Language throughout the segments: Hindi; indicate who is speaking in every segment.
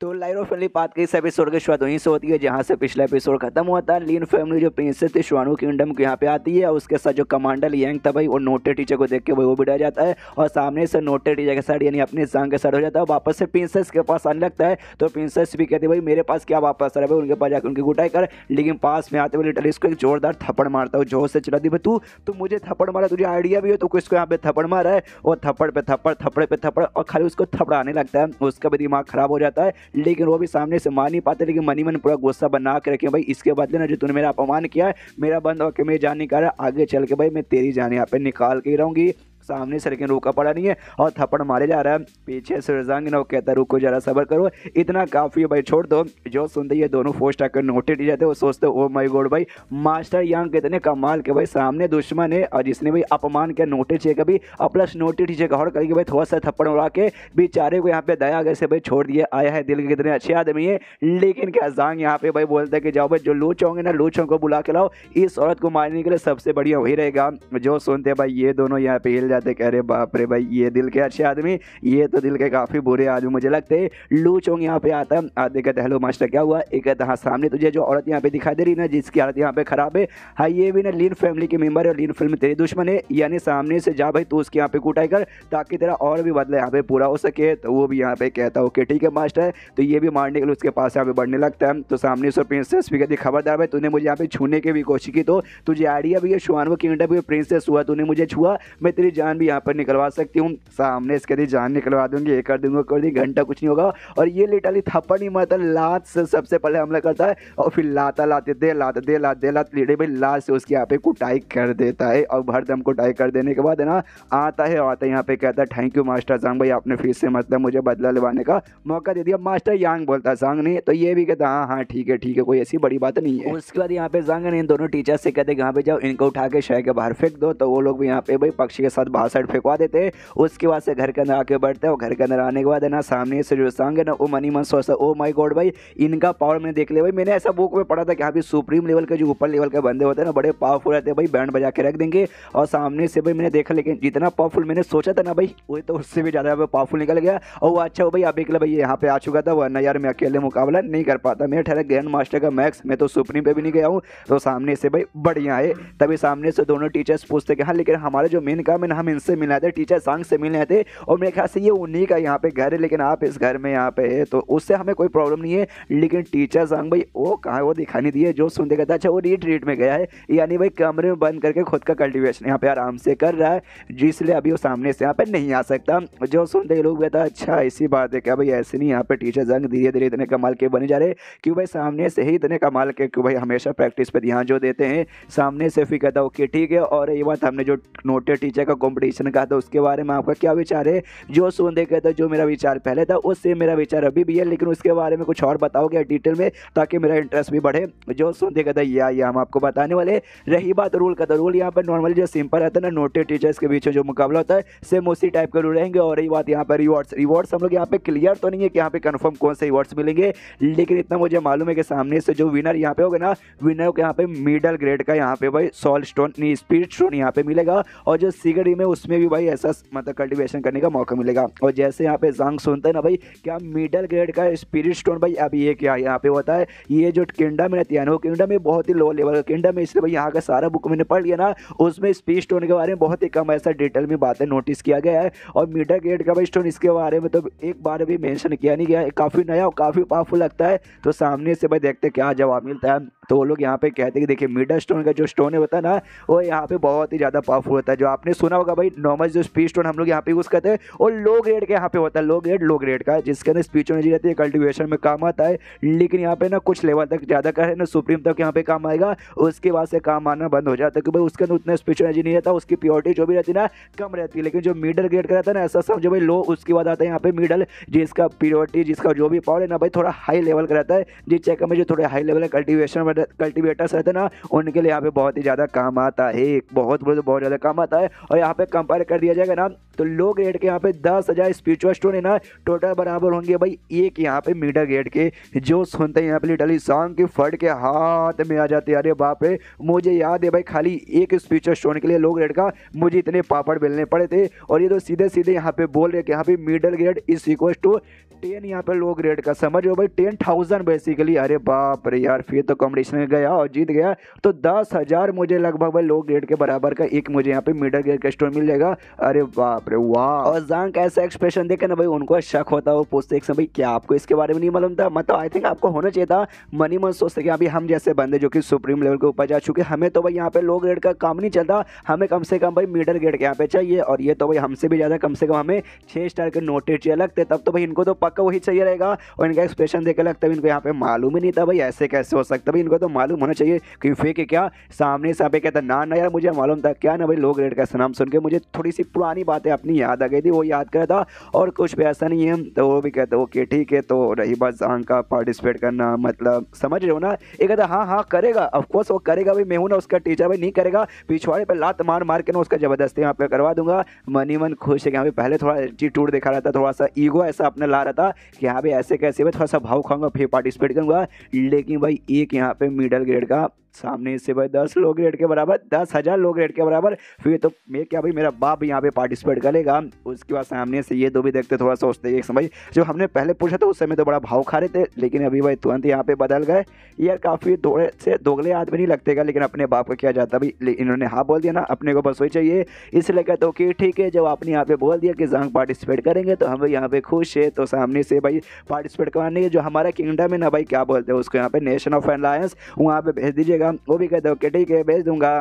Speaker 1: तो लाइरो फैमिली पात के इस एपिसोड की शुरुआत वहीं से होती है जहाँ से पिछला एपिसोड खत्म हुआ था लीन फैमिली जो प्रिंसेस थी शुआनू किंगडम के यहाँ पे आती है और उसके साथ जो कमांडर यंग था भाई वो नोटे टीचर को देख के भाई वो भी डर जाता है और सामने से नोटे टीचर के साथ यानी अपने जंग के साथ हो जाता है वापस से प्रिंसेस के पास आने लगता है तो प्रिंसेस भी कहती है भाई मेरे पास क्या वापस आ रहा है उनके पास जाकर उनकी गुटाई कर लेकिन पास में आते हुए लिटल इसको एक जोरदार थप्पड़ मारता है जोर से चला दी तू तो मुझे थप्पड़ मारा तुझे आइडिया भी हो तो इसको यहाँ पे थप्पड़ मारा है और थप्पड़ पे थप्पड़ थप्पड़ पे थप्पड़ और खाली उसको थपड़ाने लगता है उसका भी दिमाग खराब हो जाता है लेकिन वो भी सामने से मान नहीं पाते लेकिन मनी मन पूरा गुस्सा बना के रखे भाई इसके बदले ना जो तूने मेरा अपमान किया है मेरा बंद होकर मेरी जान निकाला आगे चल के भाई मैं तेरी जान यहाँ पे निकाल के रहूँगी सामने सर के रोका पड़ा नहीं है और थप्पड़ मारे जा रहा है पीछे से रजांग ना कहता है रुको जरा सबर करो इतना काफ़ी है भाई छोड़ दो जो सुनते ये दोनों फोर्स आकर नोटेड ही जाते वो सोचते ओ माई गोड भाई मास्टर यंग कितने कमाल के भाई सामने दुश्मन है और जिसने भाई अपमान किया नोटेड चाहिए कभी और प्लस नोटेड ही और करके भाई थोड़ा सा थप्पड़ उड़ा के बेचारे को यहाँ पे दया कैसे भाई छोड़ दिया आया है दिल के कितने अच्छे आदमी है लेकिन क्या जांग यहाँ पे भाई बोलते है कि जाओ भाई जो लू चौंगे ना लूचों को बुला के लाओ इस औरत को मारने के लिए सबसे बढ़िया वही रहेगा जो सुनते भाई ये दोनों यहाँ पे हिल जाते कह रहे बाप रे भाई ये दिल के अच्छे आदमी ये तो दिल के काफ़ी बुरे आदमी मुझे लगते लू चोंग यहाँ पे आता है आधे कहते हेलो मास्टर क्या हुआ एक कहते हाँ सामने तुझे जो औरत यहाँ पे दिखाई दे रही ना जिसकी हालत यहाँ पे ख़राब है हाँ ये भी ना लीन फैमिली के मेम्बर है लीन फिल्म तेरी दुश्मन है यानी सामने से जा भाई तू उसके यहाँ पे कुटाई कर ताकि तेरा और भी बदला यहाँ पे पूरा हो सके तो वो भी यहाँ पे कहता ओके ठीक है मास्टर तो ये भी मारने के लिए उसके पास यहाँ पे बढ़ने लगता है तो सामने से प्रिंसेस भी कहती खबरदार भाई तूने मुझे यहाँ पे छूने की भी कोशिश की तो तुझे आइडिया भी है शुहान वो किंगडम भी प्रिंसेस हुआ तूने मुझे छुआ मैं तेरी जान भी यहाँ पर निकलवा सकती हूँ सामने इसके लिए जान निकलवा दूंगी ये कर दूंगा कर दी घंटा कुछ नहीं होगा और ये लिटरली थप्पड़ नहीं मारता लात से सबसे पहले हमला करता है और फिर लाता लाते दे लात दे लात दे लात लीडे भाई लात से उसके यहाँ पे कुटाई कर देता है और भर दम कुटाई कर देने के बाद है ना आता है आता है यहाँ पे कहता है थैंक यू मास्टर सांग भाई आपने फिर से मतलब मुझे बदला लेवाने का मौका दे दिया मास्टर यांग बोलता सांग ने तो ये भी कहता हाँ हाँ ठीक है ठीक है कोई ऐसी बड़ी बात नहीं है उसके बाद यहाँ पे जांग ने इन दोनों टीचर से कहते हैं यहाँ पे जाओ इनको उठा के शहर के बाहर फेंक दो तो वो लोग भी यहाँ पे भाई पक्षी के साथ बाहर साइड फेंकवा देते हैं उसके बाद से घर के अंदर आके बैठते हैं और घर के अंदर आने के बाद है ना सामने से जो सॉन्ग है ना वो मनी मन सोचता ओ माई गॉड भाई इनका पावर मैंने देख लिया भाई मैंने ऐसा बुक में पढ़ा था कि यहाँ भी सुप्रीम लेवल के जो ऊपर लेवल के बंदे होते हैं ना बड़े पावरफुल रहते हैं भाई बैंड बजा के रख देंगे और सामने से भाई मैंने देखा लेकिन जितना पावरफुल मैंने सोचा था ना भाई वो तो उससे भी ज़्यादा पावरफुल निकल गया और वो अच्छा हो भाई अभी अकेला भाई यहाँ पे आ चुका था वरना यार मैं अकेले मुकाबला नहीं कर पाता मेरा ठहरा ग्रैंड मास्टर का मैक्स मैं तो सुप्रीम पे भी नहीं गया हूँ तो सामने से भाई बढ़िया है तभी सामने से दोनों टीचर्स पूछते कि हाँ लेकिन हमारे जो मेन काम है ना हम इनसे मिले थे टीचर संघ से मिले थे और मेरे ख्याल से ये उन्हीं का यहाँ पे घर है लेकिन आप इस घर में यहाँ पे है तो उससे हमें कोई प्रॉब्लम नहीं है लेकिन टीचर संघ भाई वो कहाँ वो दिखा नहीं दिए जो सुनते कहता अच्छा वो रिट्रीट में गया है यानी भाई कमरे में बंद करके खुद का कल्टिवेशन यहाँ पे आराम से कर रहा है जिसलिए अभी वो सामने से यहाँ पे नहीं आ सकता जो सुनते लोग कहता अच्छा ऐसी बात है क्या भाई ऐसे नहीं यहाँ पे टीचर संघ धीरे धीरे इतने कमाल के बने जा रहे क्यों भाई सामने से ही इतने कमाल के क्यों भाई हमेशा प्रैक्टिस पर ध्यान जो देते हैं सामने से फिर कहता ओके ठीक है और ये बात हमने जो नोटे टीचर का कंपटीशन का था उसके बारे में आपका क्या विचार है जो सुन देखे था जो मेरा विचार पहले था उससे मेरा विचार अभी भी है लेकिन उसके बारे में कुछ और बताओगे डिटेल में ताकि मेरा इंटरेस्ट भी बढ़े जो सुन देखे था या ये हम आपको बताने वाले रही बात रूल का तो रूल यहाँ पर नॉर्मली जो सिंपल रहता है ना नोटे टीचर्स के बीच में जो मुकाबला होता है सेम उसी टाइप का रूल रहेंगे और रही बात यहाँ पर रिवॉर्ड्स रिवॉर्ड्स हम लोग यहाँ पे क्लियर तो नहीं है कि यहाँ पे कन्फर्म कौन से रिवॉर्ड्स मिलेंगे लेकिन इतना मुझे मालूम है कि सामने से जो विनर यहाँ पे होगा ना विनर को यहाँ पे मिडल ग्रेड का यहाँ पे भाई सॉल्ट स्टोन स्पीड स्टोन यहाँ पे मिलेगा और जो सीगर मुंबई में उसमें भी भाई ऐसा मतलब कल्टिवेशन करने का मौका मिलेगा और जैसे यहाँ पे जंग सुनते हैं ना भाई क्या मिडल ग्रेड का स्पिरिट स्टोन भाई अभी ये क्या यहाँ पे होता है ये जो किंडम है वो किंगडम में बहुत ही लो लेवल का किंगडम है इसलिए भाई यहाँ का सारा बुक मैंने पढ़ लिया ना उसमें स्पिरिट स्टोन के बारे में बहुत ही कम ऐसा डिटेल में बातें नोटिस किया गया है और मिडल ग्रेड का भाई स्टोन इसके बारे में तो एक बार भी मैंशन किया नहीं गया काफ़ी नया और काफ़ी पावरफुल लगता है तो सामने से भाई देखते क्या जवाब मिलता है तो वो लोग यहाँ पे कहते हैं कि देखिए मिडल स्टोन का जो स्टोन है होता है ना वो यहाँ पे बहुत ही ज़्यादा पावरफुल होता है जो आपने सुना होगा भाई नॉर्मल जो स्पीड स्टोन हम लोग यहाँ पे यूज़ करते हैं और लो ग्रेड का यहाँ पे होता है लो ग्रेड लो ग्रेड का जिसके अंदर स्पीड एनर्जी रहती है कल्टिवेशन में काम आता है लेकिन यहाँ पे ना कुछ लेवल तक ज़्यादा कर ना सुप्रीम तक यहाँ पे काम आएगा उसके बाद से काम आना बंद हो जाता है क्योंकि उसके अंदर उतना स्पीड एनर्जी नहीं रहता उसकी प्योरिटी जो भी रहती है ना कम रहती है लेकिन जो मिडल ग्रेड का रहता है ना ऐसा समझो भाई लो उसके बाद आता है यहाँ पे मिडल जिसका प्योरिटी जिसका जो भी पावर है ना भाई थोड़ा हाई लेवल का रहता है जिस चेक में जो थोड़े हाई लेवल कल्टिवेशन कल्टिवेटर्स रहते हैं ना उनके लिए यहाँ पे बहुत ही ज़्यादा काम आता है बहुत बहुत ज़्यादा काम आता है और यहाँ यहाँ पे कंपेयर कर दिया जाएगा ना तो लो ग्रेड के यहाँ पे दस हज़ार स्पिरिचुअल स्टोन है ना टोटल बराबर होंगे भाई एक यहाँ पे मिडल ग्रेड के जो सुनते हैं यहाँ पे लिटली सॉन्ग के फट के हाथ में आ जाते अरे बाप रे मुझे याद है भाई खाली एक स्पिरिचुअल स्टोन के लिए लो ग्रेड का मुझे इतने पापड़ बेलने पड़े थे और ये तो सीधे सीधे यहाँ पे बोल रहे कि यहाँ पे middle grade is equal to ten यहाँ पे लो ग्रेड का समझ समझो भाई टेन थाउजेंड बेसिकली अरे बाप रे यार फिर तो कॉम्पिटिशन में गया और जीत गया तो दस हज़ार मुझे लगभग भाई लो ग्रेड के बराबर का एक मुझे यहाँ पे मिडल ग्रेड का स्टोर मिल जाएगा अरे बाप रे वाह और जांग ऐसा एक्सप्रेशन देखे ना भाई उनको शक होता है वो पूछते एक भाई क्या आपको इसके बारे में नहीं मालूम था मतलब आई थिंक आपको होना चाहिए था मनी मन सोचते कि अभी हम जैसे बंदे जो कि सुप्रीम लेवल के ऊपर जा चुके हमें तो भाई यहाँ पे लो ग्रेड का काम नहीं चलता हमें कम से कम भाई मिडल ग्रेड के यहाँ पे चाहिए और ये तो भाई हमसे भी ज़्यादा कम से कम हमें छः स्टार के नोटेट चाहिए लगते तब तो भाई इनको तो पक्का वही चाहिए रहेगा और इनका एक्सप्रेशन देखे लगता है इनको यहाँ पे मालूम ही नहीं था भाई ऐसे कैसे हो सकता भाई इनको तो मालूम होना चाहिए कि फेक है क्या सामने से पे कहता ना ना यार मुझे मालूम था क्या ना भाई लोग रेड का नाम सुन के मुझे थोड़ी सी पुरानी बातें अपनी याद आ गई थी वो याद कर था और कुछ भी ऐसा नहीं है तो वो भी कहते ओके ठीक है तो रही बात जहां का पार्टिसिपेट करना मतलब समझ रहे हो ना ये कहता हाँ हाँ करेगा ऑफकोर्स वो करेगा भाई मैं हूँ ना उसका टीचर भाई नहीं करेगा पिछवाड़े पर लात मार मार के ना उसका ज़बरदस्ती यहाँ पे करवा दूंगा मनी मन खुश है कि यहाँ पहले थोड़ा टूट दिखा रहा था थोड़ा सा ईगो ऐसा अपने ला था कि हाँ भाई ऐसे कैसे मैं थोड़ा सा भाव खाऊंगा फिर पार्टिसिपेट करूंगा लेकिन भाई एक यहाँ पे मिडल ग्रेड का सामने से भाई दस लोग रेट के बराबर दस हज़ार लोग रेट के बराबर फिर तो मैं क्या भाई मेरा बाप भी यहाँ पे पार्टिसिपेट करेगा उसके बाद सामने से ये दो भी देखते थोड़ा सोचते एक समय जो हमने पहले पूछा था उस समय तो बड़ा भाव खा रहे थे लेकिन अभी भाई तुरंत यहाँ पे बदल गए यार काफ़ी थोड़े से दोगले आदमी नहीं लगतेगा लेकिन अपने बाप का क्या जाता भाई इन्होंने हाँ बोल दिया ना अपने को बस वही चाहिए इसलिए कहते हो कि ठीक है जब आपने यहाँ पे बोल दिया कि जहाँ पार्टिसिपेट करेंगे तो हम यहाँ पे खुश है तो सामने से भाई पार्टिसिपेट करवाने जो हमारा किंगडम है ना भाई क्या बोलते हैं उसको यहाँ पे नेशन ऑफ एलायंस वहाँ पे भेज दीजिएगा वो भी कह दो कि ठीक है भेज दूंगा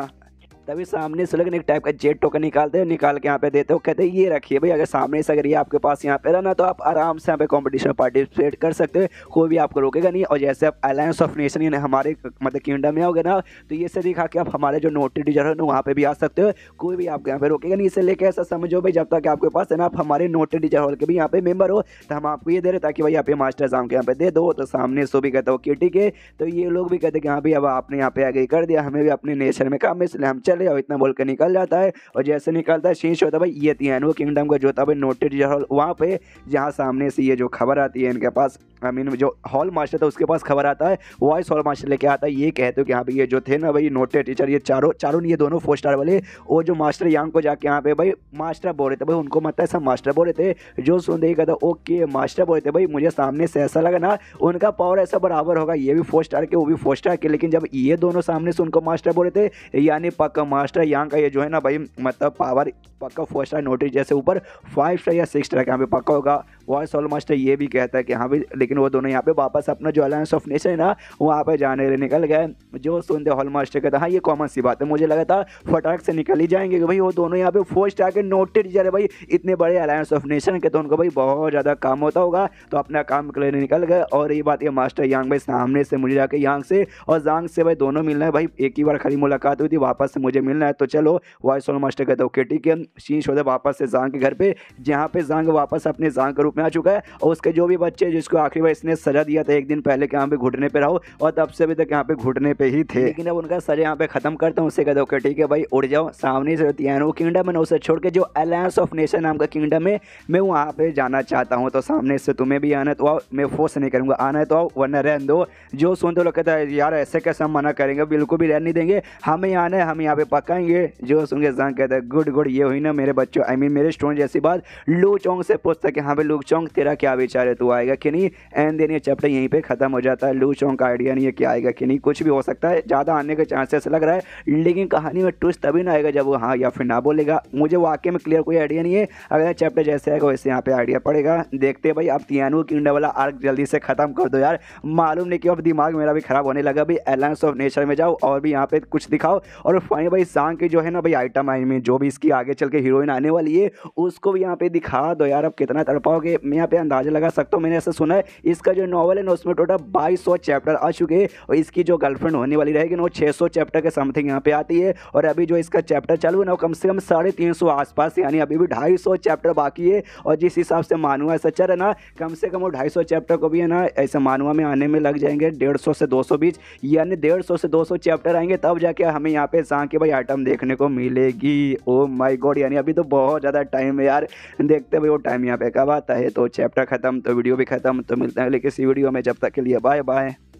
Speaker 1: तभी सामने से लोग एक टाइप का जेट टोकन निकालते हो निकाल के यहाँ पे देते हो कहते हैं ये रखिए भाई अगर सामने से अगर ये आपके पास यहाँ पे रहना तो आप आराम से यहाँ पे कॉम्पिटिशन में पार्टिसिपेट कर सकते हो कोई भी आपको रोकेगा नहीं और जैसे आप अलायंस ऑफ नेशन यानी हमारे मतलब किंगडम में आओगे ना तो ये से दिखा के आप हमारे जो नोटे टीचर है ना वहाँ पर भी आ सकते हो कोई भी आपको यहाँ पे रोकेगा नहीं इसे लेकर ऐसा समझो भाई जब तक आपके पास है ना आप हमारे नोटी टीचर हॉल के भी यहाँ पे मेम्बर हो तो हम आपको ये दे रहे ताकि भाई आप मास्टर एग्जाम के यहाँ पे दे दो तो सामने सो भी कहते हो कि ठीक है तो ये लोग भी कहते हैं कि हाँ भाई अब आपने यहाँ पे आगे कर दिया हमें भी अपने नेशन में काम है इसलिए हम चल चले और इतना बोल के निकल जाता है और जैसे निकलता है शीश होता है भाई ये तियानवे तो किंगडम का जो था भाई नोटेड वहाँ पे जहाँ सामने से ये जो खबर आती है इनके पास आई मीन जो हॉल मास्टर था उसके पास खबर आता है वॉइस हॉल मास्टर लेके आता है ये कहते हो कि यहाँ पे ये जो थे ना भाई नोटे टीचर ये चारों चारों ये दोनों फोर स्टार वाले वो जो मास्टर यांग को जाके यहाँ पे भाई मास्टर बोल रहे थे भाई उनको मतलब ऐसा मास्टर बोल रहे थे जो सुन दे कहता ओके मास्टर बोल रहे थे भाई मुझे सामने से ऐसा लगा ना उनका पावर ऐसा बराबर होगा ये भी फोर स्टार के वो भी फोर स्टार के लेकिन जब ये दोनों सामने से उनको मास्टर बोल रहे थे यानी पक्का मास्टर यहाँ का ये जो है ना भाई मतलब पावर पक्का फोर स्टार नोटे जैसे ऊपर फाइव स्टार या सिक्स स्टार के यहाँ पे पक्का होगा वॉइस हॉल मास्टर ये भी कहता है कि हाँ भाई लेकिन वो दोनों यहाँ पे वापस अपना जो अलायंस ऑफ नेशन है ना वहाँ पे जाने के निकल गए जो सुनते हॉल मास्टर कहता हाँ ये कॉमन सी बात है मुझे लगा था फटाक से निकल ही जाएंगे कि भाई वो दोनों यहाँ पे फोर्स आके नोटेड जा रहे भाई इतने बड़े अलायंस ऑफ नेशन के तो उनको भाई बहुत ज़्यादा काम होता होगा तो अपना काम के लिए निकल गए और ये बात ये मास्टर यांग भाई सामने से मुझे जाके यांग से और जांग से भाई दोनों मिलना है भाई एक ही बार खाली मुलाकात हुई थी वापस से मुझे मिलना है तो चलो वॉइस ऑल मास्टर कहते ओके ठीक है शीश होते वापस से जांग के घर पर जहाँ पे जांग वापस अपने जांग के रूप में आ चुका है और उसके जो भी बच्चे जिसको आखिर भाई इसने सजा दिया था एक दिन पहले के यहाँ पे घुटने पे रहो और तब से अभी तक यहाँ पे घुटने पे ही थे लेकिन अब उनका सजा यहाँ पे खत्म करता हूँ उसे कह दो ठीक है भाई उड़ जाओ सामने से रहती है वो किंगडम है ना उसे छोड़ के जो अलायंस ऑफ नेशन नाम का किंगडम है मैं वहाँ पे जाना चाहता हूँ तो सामने से तुम्हें भी आना तो आओ मैं फोर्स नहीं करूँगा आना तो आओ वरना रहने दो जो सुनते तो लोग कहते हैं यार ऐसे कैसे मना करेंगे बिल्कुल भी रहने नहीं देंगे हमें आना है हम यहाँ पे पकाएंगे जो सुन जहाँ कहते हैं गुड गुड ये हुई ना मेरे बच्चों आई मीन मेरे स्टूडेंट जैसी बात लू चौंग से पूछता कि हाँ भाई लू चौंग तेरा क्या विचार है तू आएगा कि नहीं एंड देन ये चैप्टर यहीं पर ख़त्म हो जाता है लू चौंक का आइडिया नहीं है कि आएगा कि नहीं कुछ भी हो सकता है ज़्यादा आने का चांसेस लग रहा है लेकिन कहानी में ट्विस्ट तभी ना आएगा जब वो हाँ या फिर ना बोलेगा मुझे वाकई में क्लियर कोई आइडिया नहीं है अगर चैप्टर जैसे आएगा वैसे यहाँ पर आइडिया पड़ेगा देखते भाई अब तियानवे किंगडम वाला आर्क जल्दी से खत्म कर दो यार मालूम नहीं कि अब दिमाग मेरा भी खराब होने लगा भाई एलायंस ऑफ नेचर में जाओ और भी यहाँ पर कुछ दिखाओ और फाइन भाई सांग की जो है ना भाई आइटम आई में जो भी इसकी आगे चल के हीरोइन आने वाली है उसको भी यहाँ पे दिखा दो यार अब कितना तड़पाओगे मैं यहाँ पे अंदाजा लगा सकता हूँ मैंने ऐसा सुना है इसका जो नॉवल है ना उसमें टोटल बाईस चैप्टर आ चुके हैं और इसकी जो गर्लफ्रेंड होने वाली रहेगी ना वो छः चैप्टर के समथिंग यहाँ पे आती है और अभी जो इसका चैप्टर चालू है ना वो कम से कम साढ़े तीन सौ आसपास यानी अभी भी ढाई सौ चैप्टर बाकी है और जिस हिसाब से मानुआ सचर है ना कम से कम वो ढाई सौ चैप्टर को भी है ना ऐसे मानुआ में आने में लग जाएंगे डेढ़ सौ से दो सौ बीच यानी डेढ़ सौ से दो सौ चैप्टर आएंगे तब जाके हमें यहाँ पे जहाँ के भाई आइटम देखने को मिलेगी ओ माई गॉड यानी अभी तो बहुत ज़्यादा टाइम है यार देखते भाई वो टाइम यहाँ पे कब आता है तो चैप्टर खत्म तो वीडियो भी खत्म तो मिल मिलते हैं अगले किसी वीडियो में जब तक के लिए बाय बाय